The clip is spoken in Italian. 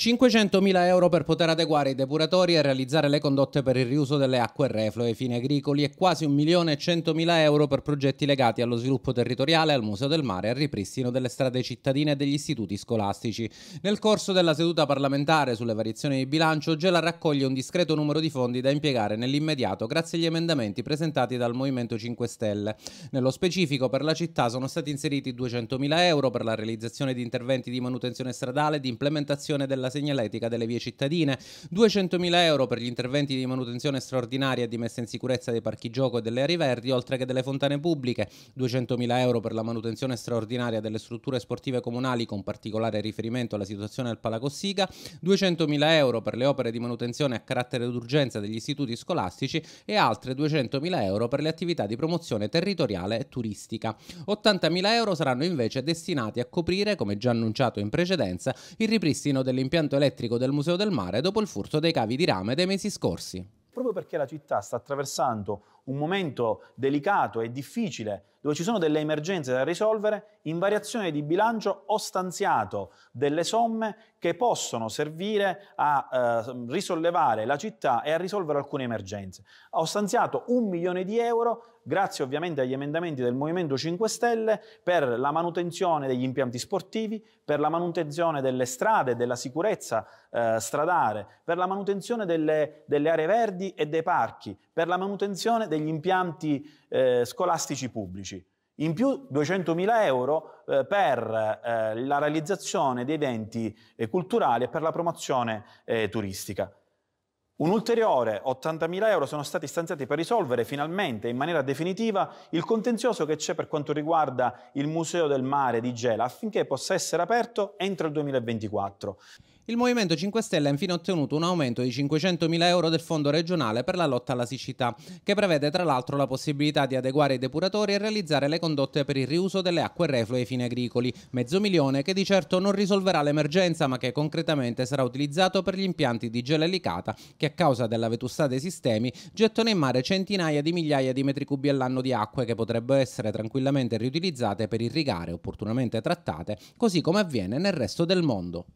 500.000 euro per poter adeguare i depuratori e realizzare le condotte per il riuso delle acque reflue ai fini agricoli e quasi 1.100.000 euro per progetti legati allo sviluppo territoriale, al Museo del Mare e al ripristino delle strade cittadine e degli istituti scolastici. Nel corso della seduta parlamentare sulle variazioni di bilancio, Gela raccoglie un discreto numero di fondi da impiegare nell'immediato grazie agli emendamenti presentati dal Movimento 5 Stelle. Nello specifico per la città sono stati inseriti 200.000 euro per la realizzazione di interventi di manutenzione stradale e di implementazione della alla segnaletica delle vie cittadine, 200.000 euro per gli interventi di manutenzione straordinaria e di messa in sicurezza dei parchi gioco e delle aree verdi, oltre che delle fontane pubbliche, 200.000 euro per la manutenzione straordinaria delle strutture sportive comunali con particolare riferimento alla situazione del Palacossiga, 200.000 euro per le opere di manutenzione a carattere d'urgenza degli istituti scolastici e altre 200.000 euro per le attività di promozione territoriale e turistica. 80.000 euro saranno invece destinati a coprire, come già annunciato in precedenza, il ripristino dell'impianto impianto elettrico del Museo del Mare dopo il furto dei cavi di rame dei mesi scorsi. Proprio perché la città sta attraversando un momento delicato e difficile dove ci sono delle emergenze da risolvere, in variazione di bilancio ho stanziato delle somme che possono servire a eh, risollevare la città e a risolvere alcune emergenze. Ho stanziato un milione di euro grazie ovviamente agli emendamenti del Movimento 5 Stelle, per la manutenzione degli impianti sportivi, per la manutenzione delle strade, della sicurezza eh, stradale, per la manutenzione delle, delle, aree verdi e dei parchi, per la manutenzione degli impianti eh, scolastici pubblici. In più 200.000 euro eh, per eh, la realizzazione di eventi eh, culturali e per la promozione eh, turistica. Un ulteriore 80.000 euro sono stati stanziati per risolvere finalmente in maniera definitiva il contenzioso che c'è per quanto riguarda il Museo del Mare di Gela affinché possa essere aperto entro il 2024. Il Movimento 5 Stelle ha infine ottenuto un aumento di 500.000 euro del fondo regionale per la lotta alla siccità, che prevede tra l'altro la possibilità di adeguare i depuratori e realizzare le condotte per il riuso delle acque reflue ai fini agricoli, mezzo milione che di certo non risolverà l'emergenza ma che concretamente sarà utilizzato per gli impianti di gelelicata che a causa della vetustà dei sistemi gettano in mare centinaia di migliaia di metri cubi all'anno di acque che potrebbero essere tranquillamente riutilizzate per irrigare opportunamente trattate, così come avviene nel resto del mondo.